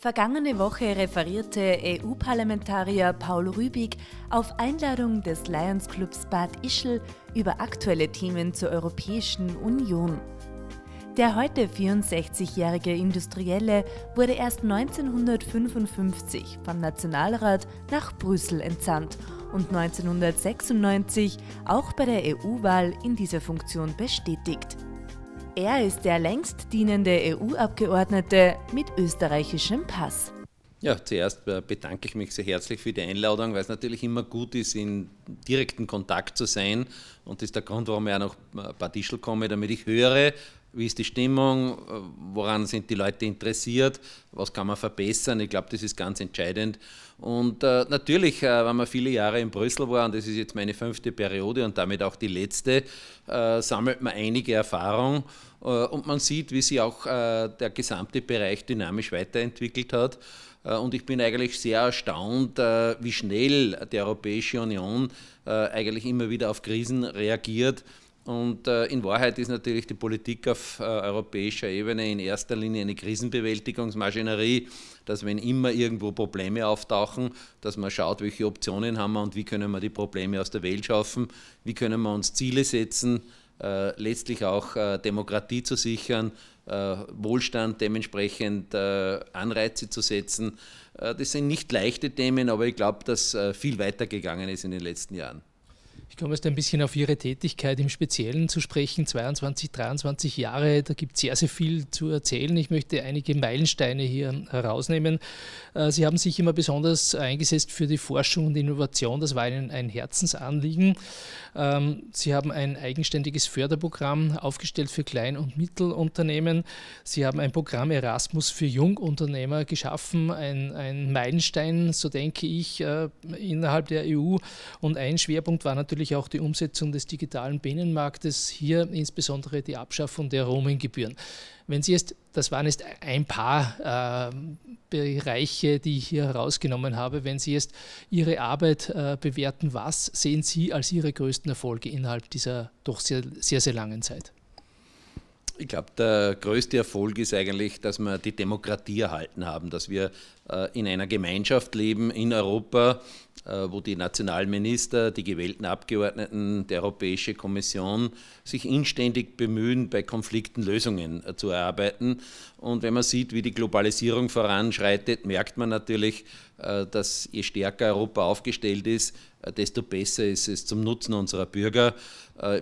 Vergangene Woche referierte EU-Parlamentarier Paul Rübig auf Einladung des Lions Clubs Bad Ischl über aktuelle Themen zur Europäischen Union. Der heute 64-jährige Industrielle wurde erst 1955 vom Nationalrat nach Brüssel entsandt und 1996 auch bei der EU-Wahl in dieser Funktion bestätigt. Er ist der längst dienende EU-Abgeordnete mit österreichischem Pass. Ja, zuerst äh, bedanke ich mich sehr herzlich für die Einladung, weil es natürlich immer gut ist, in direkten Kontakt zu sein. Und das ist der Grund, warum ich auch noch ein paar Partischel komme, damit ich höre, wie ist die Stimmung, woran sind die Leute interessiert, was kann man verbessern. Ich glaube, das ist ganz entscheidend. Und äh, natürlich, äh, wenn man viele Jahre in Brüssel war, und das ist jetzt meine fünfte Periode und damit auch die letzte, äh, sammelt man einige Erfahrung äh, und man sieht, wie sich auch äh, der gesamte Bereich dynamisch weiterentwickelt hat. Äh, und ich bin eigentlich sehr erstaunt, wie schnell die Europäische Union eigentlich immer wieder auf Krisen reagiert. Und äh, in Wahrheit ist natürlich die Politik auf äh, europäischer Ebene in erster Linie eine Krisenbewältigungsmaschinerie, dass wenn immer irgendwo Probleme auftauchen, dass man schaut, welche Optionen haben wir und wie können wir die Probleme aus der Welt schaffen, wie können wir uns Ziele setzen, äh, letztlich auch äh, Demokratie zu sichern, äh, Wohlstand dementsprechend äh, Anreize zu setzen. das sind nicht leichte Themen, aber ich glaube, dass viel weitergegangen ist in den letzten Jahren. Ich komme jetzt ein bisschen auf Ihre Tätigkeit im Speziellen zu sprechen. 22, 23 Jahre, da gibt es sehr, sehr viel zu erzählen. Ich möchte einige Meilensteine hier herausnehmen. Äh, Sie haben sich immer besonders eingesetzt für die Forschung und Innovation. Das war Ihnen ein Herzensanliegen. Ähm, Sie haben ein eigenständiges Förderprogramm aufgestellt für Klein- und Mittelunternehmen. Sie haben ein Programm Erasmus für Jungunternehmer geschaffen, ein, ein Meilenstein, so denke ich, äh, innerhalb der EU. Und ein Schwerpunkt war natürlich, natürlich auch die Umsetzung des digitalen Binnenmarktes, hier insbesondere die Abschaffung der Roaminggebühren. Wenn Sie jetzt, das waren jetzt ein paar äh, Bereiche, die ich hier herausgenommen habe, wenn Sie jetzt Ihre Arbeit äh, bewerten, was sehen Sie als Ihre größten Erfolge innerhalb dieser doch sehr, sehr, sehr langen Zeit? Ich glaube, der größte Erfolg ist eigentlich, dass wir die Demokratie erhalten haben, dass wir äh, in einer Gemeinschaft leben in Europa, äh, wo die Nationalminister, die gewählten Abgeordneten die Europäische Kommission sich inständig bemühen, bei Konflikten Lösungen äh, zu erarbeiten. Und wenn man sieht, wie die Globalisierung voranschreitet, merkt man natürlich, dass je stärker Europa aufgestellt ist, desto besser ist es zum Nutzen unserer Bürger.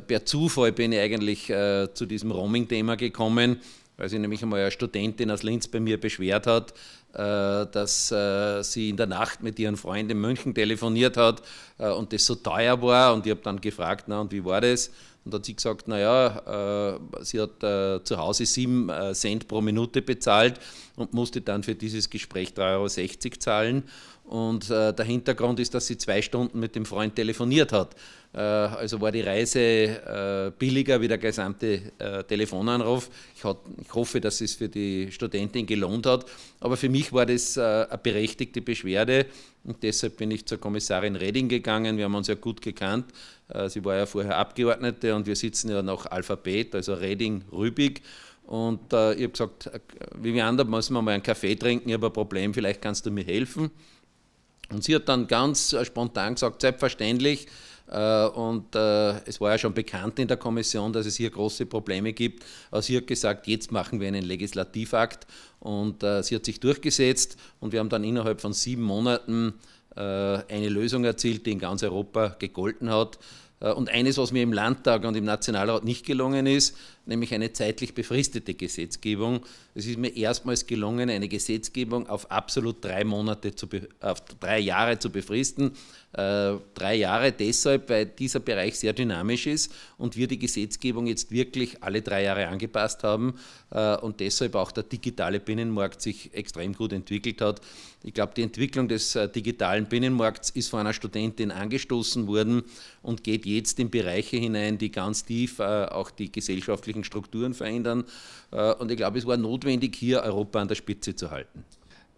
Per Zufall bin ich eigentlich zu diesem Roaming-Thema gekommen weil sich nämlich einmal eine Studentin aus Linz bei mir beschwert hat, äh, dass äh, sie in der Nacht mit ihren Freunden in München telefoniert hat äh, und das so teuer war. Und ich habe dann gefragt, na und wie war das? Und hat sie gesagt, naja, sie hat zu Hause 7 Cent pro Minute bezahlt und musste dann für dieses Gespräch 3,60 Euro zahlen. Und äh, der Hintergrund ist, dass sie zwei Stunden mit dem Freund telefoniert hat. Äh, also war die Reise äh, billiger wie der gesamte äh, Telefonanruf. Ich, hat, ich, hoffe, dass es für die Studentin gelohnt hat. Aber für mich war das äh, eine berechtigte Beschwerde. Und deshalb bin ich zur Kommissarin Redding gegangen. Wir haben uns ja gut gekannt. Äh, sie war ja vorher Abgeordnete und wir sitzen ja nach Alphabet, also Redding, Rübig. Und ich habe gesagt, Vivian, da müssen wir mal einen Kaffee trinken. Ich habe ein Problem, vielleicht kannst du mir helfen. Und sie hat dann ganz äh, spontan gesagt, selbstverständlich, äh, und äh, es war ja schon bekannt in der Kommission, dass es hier große Probleme gibt. aber sie hat gesagt, jetzt machen wir einen Legislativakt und sie hat sich durchgesetzt und wir haben dann innerhalb von sieben Monaten eine Lösung erzielt, die in ganz Europa gegolten hat. Und eines, was mir im Landtag und im Nationalrat nicht gelungen ist, nämlich eine zeitlich befristete Gesetzgebung. Es ist mir erstmals gelungen, eine Gesetzgebung auf absolut drei Monate zu auf drei Jahre zu befristen. Äh, drei Jahre deshalb, weil dieser Bereich sehr dynamisch ist und wir die Gesetzgebung jetzt wirklich alle drei Jahre angepasst haben äh, und deshalb auch der digitale Binnenmarkt sich extrem gut entwickelt hat. Ich glaube, die Entwicklung des äh, digitalen Binnenmarkts ist von einer Studentin angestoßen worden und geht jetzt in Bereiche hinein, die ganz tief äh, auch die gesellschaftlichen gesellschaftlichen Strukturen verändern. Äh, und ich glaube, es war notwendig, hier Europa an der Spitze zu halten.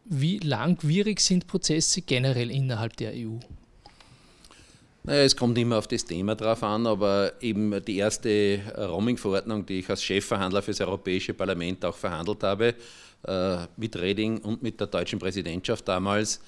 Wie langwierig sind Prozesse generell innerhalb der EU? Naja, es kommt immer auf das Thema drauf an, aber eben die erste Roaming-Verordnung, die ich als Chefverhandler für das Europäische Parlament auch verhandelt habe, äh, mit Reding und mit der deutschen Präsidentschaft damals,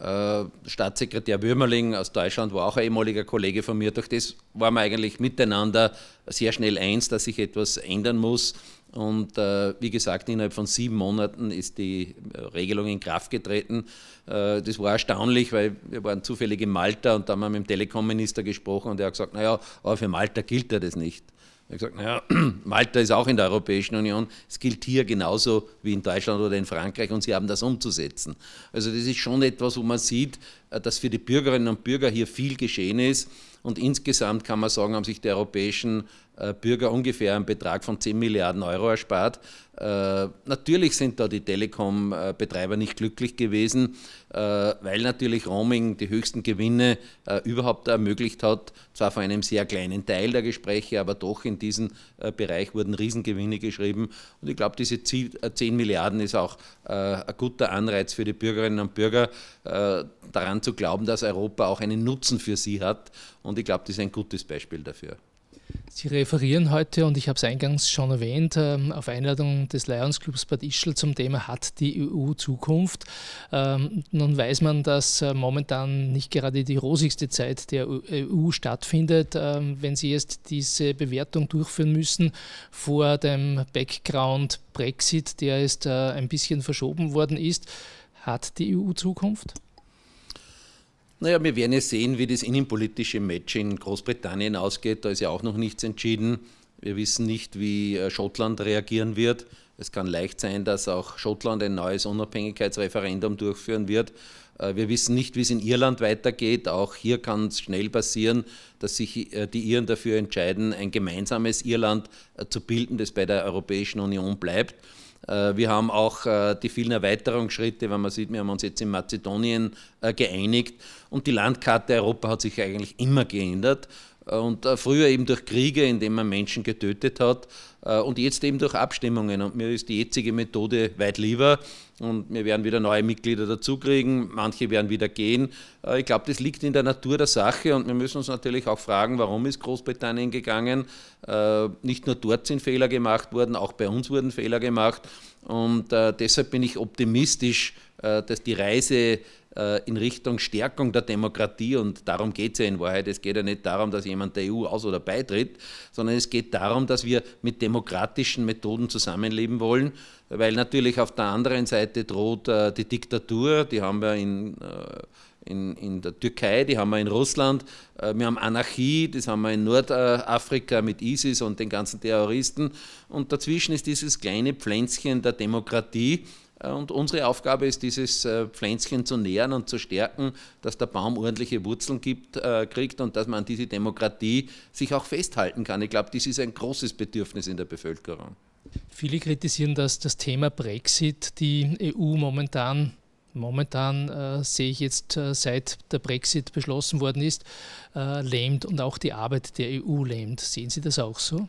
äh, Staatssekretär Würmerling aus Deutschland war auch ein ehemaliger Kollege von mir. Durch das waren wir eigentlich miteinander sehr schnell eins, dass sich etwas ändern muss. Und äh, wie gesagt, innerhalb von sieben Monaten ist die äh, Regelung in Kraft getreten. Äh, das war erstaunlich, weil wir waren zufällig in Malta und da haben wir mit dem Telekom-Minister gesprochen und er hat gesagt, naja, aber für Malta gilt ja das nicht. Er hat gesagt, naja, Malta ist auch in der Europäischen Union, es gilt hier genauso wie in Deutschland oder in Frankreich und sie haben das umzusetzen. Also das ist schon etwas, wo man sieht, äh, dass für die Bürgerinnen und Bürger hier viel geschehen ist und insgesamt kann man sagen, haben sich die europäischen äh, Bürger ungefähr einen Betrag von 10 Milliarden Euro erspart. Äh, natürlich sind da die Telekom-Betreiber nicht glücklich gewesen, äh, weil natürlich Roaming die höchsten Gewinne äh, überhaupt ermöglicht hat. Zwar von einem sehr kleinen Teil der Gespräche, aber doch in diesem äh, Bereich wurden Riesengewinne geschrieben. Und ich glaube, diese 10 äh, Milliarden ist auch ein guter Anreiz für die Bürgerinnen und Bürger, daran zu glauben, dass Europa auch einen Nutzen für sie hat. Und ich glaube, das ist ein gutes Beispiel dafür. Sie referieren heute, und ich habe es eingangs schon erwähnt, ähm, auf Einladung des Lions Clubs Bad Ischl zum Thema Hat die EU Zukunft? Ähm, nun weiß man, dass äh, momentan nicht gerade die rosigste Zeit der EU e stattfindet. Ähm, wenn Sie jetzt diese Bewertung durchführen müssen vor dem Background Brexit, der jetzt äh, ein bisschen verschoben worden ist, hat die EU Zukunft? Naja, wir werden ja sehen, wie das innenpolitische Match in Großbritannien ausgeht. Da ist ja auch noch nichts entschieden. Wir wissen nicht, wie äh, Schottland reagieren wird. Es kann leicht sein, dass auch Schottland ein neues Unabhängigkeitsreferendum durchführen wird. Äh, wir wissen nicht, wie es in Irland weitergeht. Auch hier kann es schnell passieren, dass sich äh, die Iren dafür entscheiden, ein gemeinsames Irland zu bilden, das bei der Europäischen Union bleibt. Äh, wir haben auch äh, die vielen Erweiterungsschritte, wenn man sieht, wir haben uns jetzt in Mazedonien äh, geeinigt und die Landkarte Europa hat sich eigentlich immer geändert. Und früher eben durch Kriege, indem man Menschen getötet hat, äh, und jetzt eben durch Abstimmungen. Und mir ist die jetzige Methode weit lieber und wir werden wieder neue Mitglieder dazukriegen, manche werden wieder gehen. Äh, ich glaube, das liegt in der Natur der Sache und wir müssen uns natürlich auch fragen, warum ist Großbritannien gegangen? Äh, nicht nur dort sind Fehler gemacht worden, auch bei uns wurden Fehler gemacht und deshalb bin ich optimistisch, dass die Reise in Richtung Stärkung der Demokratie und darum geht es ja in Wahrheit. Es geht ja nicht darum, dass jemand der EU aus- oder beitritt, sondern es geht darum, dass wir mit Demokratie demokratischen Methoden zusammenleben wollen, weil natürlich auf der anderen Seite droht äh, die Diktatur, die haben wir in, äh, in, in der Türkei, die haben wir in Russland, äh, wir haben Anarchie, das haben wir in Nordafrika mit ISIS und den ganzen Terroristen und dazwischen ist dieses kleine Pflänzchen der Demokratie, äh, und unsere Aufgabe ist, dieses äh, Pflänzchen zu nähren und zu stärken, dass der Baum ordentliche Wurzeln gibt, äh, kriegt und dass man an diese Demokratie sich auch festhalten kann. Ich glaube, das ist ein großes Bedürfnis in der Bevölkerung. Viele kritisieren, dass das Thema Brexit die EU momentan, momentan äh, sehe ich jetzt äh, seit der Brexit beschlossen worden ist, äh, lähmt und auch die Arbeit der EU lähmt. Sehen Sie das auch so?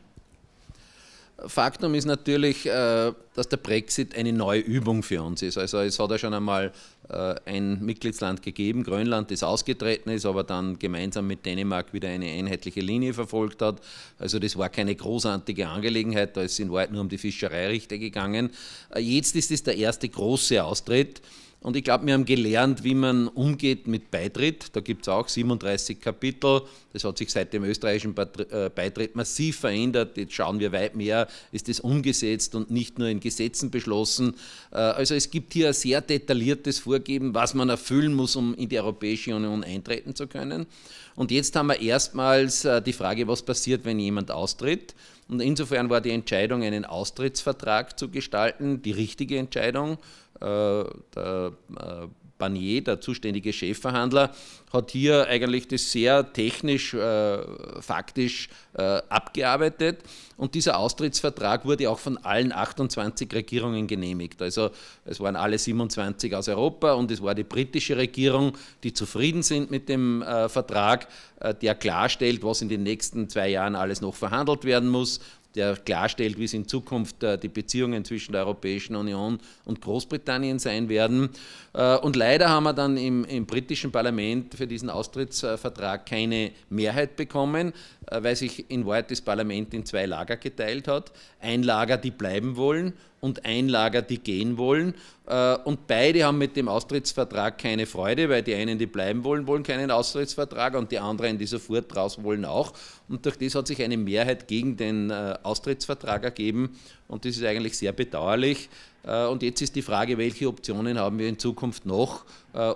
Faktum ist natürlich, äh, dass der Brexit eine neue Übung für uns ist. Also es hat ja schon einmal äh, ein Mitgliedsland gegeben, Grönland, das ausgetreten ist, aber dann gemeinsam mit Dänemark wieder eine einheitliche Linie verfolgt hat. Also das war keine großartige Angelegenheit, da ist es in Wahrheit nur um die Fischereirechte gegangen. Äh, jetzt ist es der erste große Austritt. Und ich glaube, wir haben gelernt, wie man umgeht mit Beitritt. Da gibt es auch 37 Kapitel. Das hat sich seit dem österreichischen äh, Beitritt massiv verändert. Jetzt schauen wir weit mehr, ist das umgesetzt und nicht nur in Gesetzen beschlossen. Äh, also es gibt hier ein sehr detailliertes Vorgeben, was man erfüllen muss, um in die Europäische Union eintreten zu können. Und jetzt haben wir erstmals äh, die Frage, was passiert, wenn jemand austritt. Und insofern war die Entscheidung, einen Austrittsvertrag zu gestalten, die richtige Entscheidung. Äh, der äh, Barnier, der zuständige Chefverhandler, hat hier eigentlich das sehr technisch, äh, faktisch äh, abgearbeitet. Und dieser Austrittsvertrag wurde auch von allen 28 Regierungen genehmigt. Also es waren alle 27 aus Europa und es war die britische Regierung, die zufrieden sind mit dem äh, Vertrag, äh, der klarstellt, was in den nächsten zwei Jahren alles noch verhandelt werden muss der klarstellt, wie es in Zukunft äh, die Beziehungen zwischen der Europäischen Union und Großbritannien sein werden. Äh, und leider haben wir dann im, im britischen Parlament für diesen Austrittsvertrag keine Mehrheit bekommen, äh, weil sich in Wahrheit das Parlament in zwei Lager geteilt hat. Ein Lager, die bleiben wollen und ein Lager, die gehen wollen. Äh, und beide haben mit dem Austrittsvertrag keine Freude, weil die einen, die bleiben wollen, wollen keinen Austrittsvertrag und die anderen, die sofort raus wollen, auch. Und durch das hat sich eine Mehrheit gegen den äh, Austrittsvertrag ergeben und das ist eigentlich sehr bedauerlich. Äh, und jetzt ist die Frage, welche Optionen haben wir in Zukunft noch,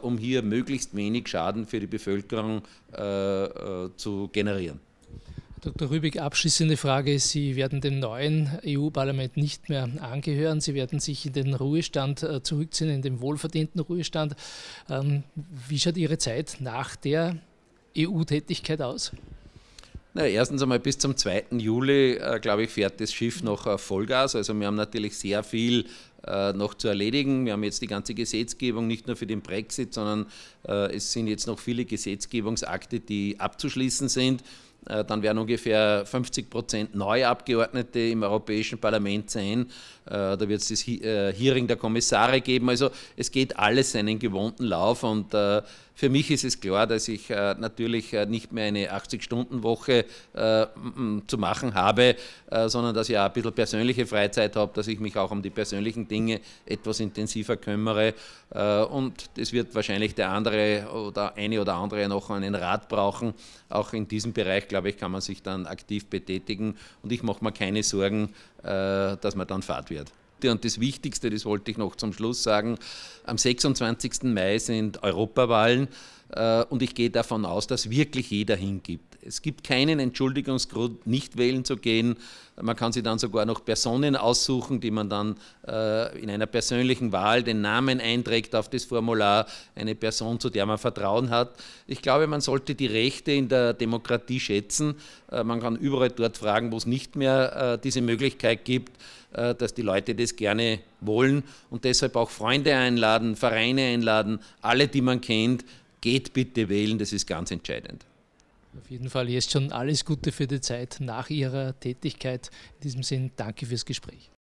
um hier möglichst wenig Schaden für die Bevölkerung zu generieren. Dr. Rübig, abschließende Frage. Sie werden dem neuen EU-Parlament nicht mehr angehören. Sie werden sich in den Ruhestand äh, zurückziehen, in den wohlverdienten Ruhestand. Ähm, wie schaut Ihre Zeit nach der EU-Tätigkeit aus? Na, erstens einmal bis zum 2. Juli, äh, glaube ich, fährt das Schiff noch äh, Vollgas. Also wir haben natürlich sehr viel äh, noch zu erledigen. Wir haben jetzt die ganze Gesetzgebung, nicht nur für den Brexit, sondern äh, es sind jetzt noch viele Gesetzgebungsakte, die abzuschließen sind. Äh, dann werden ungefähr 50 Prozent neue Abgeordnete im Europäischen Parlament sein. Äh, da wird es das äh, Hearing der Kommissare geben. Also es geht alles seinen gewohnten Lauf und für mich ist es klar, dass ich äh, natürlich äh, nicht mehr eine 80-Stunden-Woche äh, zu machen habe, sondern dass ich auch ein bisschen persönliche Freizeit habe, dass ich mich auch um die persönlichen Dinge etwas intensiver kümmere. und es wird wahrscheinlich der andere oder eine oder andere noch einen Rat brauchen. Auch in diesem Bereich, glaube ich, kann man sich dann aktiv betätigen. Und ich mache mir keine Sorgen, dass man dann fad wird. Gute und das Wichtigste, das wollte ich noch zum Schluss sagen, am 26. Mai sind Europawahlen äh, und ich gehe davon aus, dass wirklich jeder hingibt. Es gibt keinen Entschuldigungsgrund, nicht wählen zu gehen. Man kann sich dann sogar noch Personen aussuchen, die man dann äh, in einer persönlichen Wahl den Namen einträgt auf das Formular, eine Person, zu der man Vertrauen hat. Ich glaube, man sollte die Rechte in der Demokratie schätzen. Äh, man kann überall dort fragen, wo es nicht mehr äh, diese Möglichkeit gibt, äh, dass die Leute das gerne wollen und deshalb auch Freunde einladen, Vereine einladen, alle, die man kennt. Geht bitte wählen, das ist ganz entscheidend. Auf jeden Fall jetzt schon alles Gute für die Zeit nach Ihrer Tätigkeit. In diesem Sinn, danke fürs Gespräch.